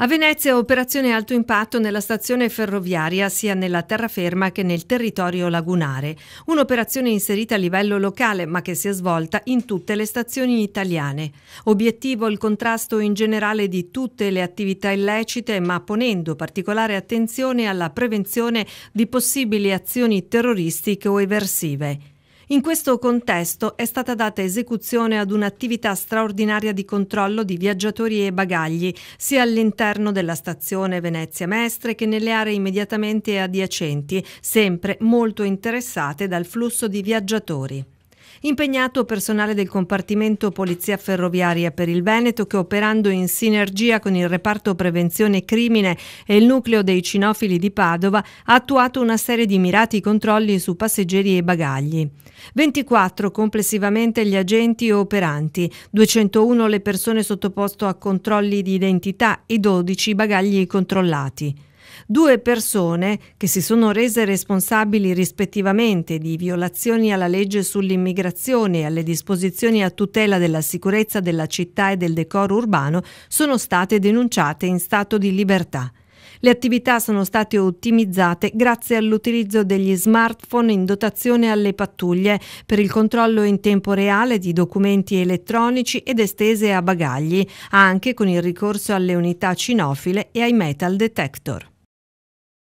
A Venezia operazione alto impatto nella stazione ferroviaria sia nella terraferma che nel territorio lagunare, un'operazione inserita a livello locale ma che si è svolta in tutte le stazioni italiane. Obiettivo il contrasto in generale di tutte le attività illecite ma ponendo particolare attenzione alla prevenzione di possibili azioni terroristiche o eversive. In questo contesto è stata data esecuzione ad un'attività straordinaria di controllo di viaggiatori e bagagli, sia all'interno della stazione Venezia Mestre che nelle aree immediatamente adiacenti, sempre molto interessate dal flusso di viaggiatori impegnato personale del compartimento Polizia Ferroviaria per il Veneto che operando in sinergia con il reparto prevenzione crimine e il nucleo dei cinofili di Padova ha attuato una serie di mirati controlli su passeggeri e bagagli. 24 complessivamente gli agenti operanti, 201 le persone sottoposte a controlli di identità e 12 i bagagli controllati. Due persone che si sono rese responsabili rispettivamente di violazioni alla legge sull'immigrazione e alle disposizioni a tutela della sicurezza della città e del decoro urbano sono state denunciate in stato di libertà. Le attività sono state ottimizzate grazie all'utilizzo degli smartphone in dotazione alle pattuglie per il controllo in tempo reale di documenti elettronici ed estese a bagagli, anche con il ricorso alle unità cinofile e ai metal detector.